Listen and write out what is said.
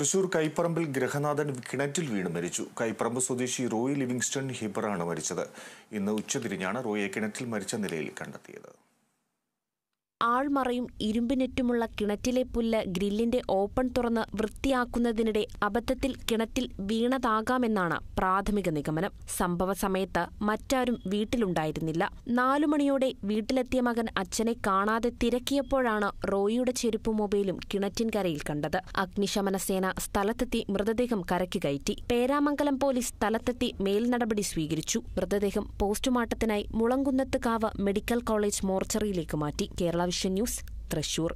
തൃശൂർ കൈപ്പറമ്പിൽ ഗ്രഹനാഥൻ കിണറ്റിൽ വീണ് മരിച്ചു കൈപ്പറമ്പ് സ്വദേശി റോയ് ലിവിങ്സ്റ്റൺ ഹിബറാണ് മരിച്ചത് ഇന്ന് ഉച്ചതിരിഞ്ഞാണ് റോയെ കിണറ്റിൽ മരിച്ച നിലയിൽ കണ്ടെത്തിയത് ആൾമറയും ഇരുമ്പിനെറ്റുമുള്ള കിണറ്റിലെ പുല്ല് ഗ്രില്ലിന്റെ ഓപ്പൺ തുറന്ന് വൃത്തിയാക്കുന്നതിനിടെ അബദ്ധത്തിൽ കിണറ്റിൽ വീണതാകാമെന്നാണ് പ്രാഥമിക നിഗമനം സംഭവ സമയത്ത് മറ്റാരും വീട്ടിലുണ്ടായിരുന്നില്ല നാലുമണിയോടെ മണിയോടെ വീട്ടിലെത്തിയ മകൻ അച്ഛനെ കാണാതെ തിരക്കിയപ്പോഴാണ് റോയിയുടെ ചെരുപ്പ് മൊബൈലും കിണറ്റിൻകരയിൽ കണ്ടത് അഗ്നിശമന സേന സ്ഥലത്തെത്തി മൃതദേഹം കരയ്ക്ക് കയറ്റി പേരാമംഗലം പോലീസ് സ്ഥലത്തെത്തി മേൽനടപടി സ്വീകരിച്ചു മൃതദേഹം പോസ്റ്റ്മോർട്ടത്തിനായി മുളങ്കുന്നത്ത് കാവ് മെഡിക്കൽ കോളേജ് മോർച്ചറിയിലേക്ക് മാറ്റി കേരള ആവശ്യ ന്യൂസ് തൃശൂർ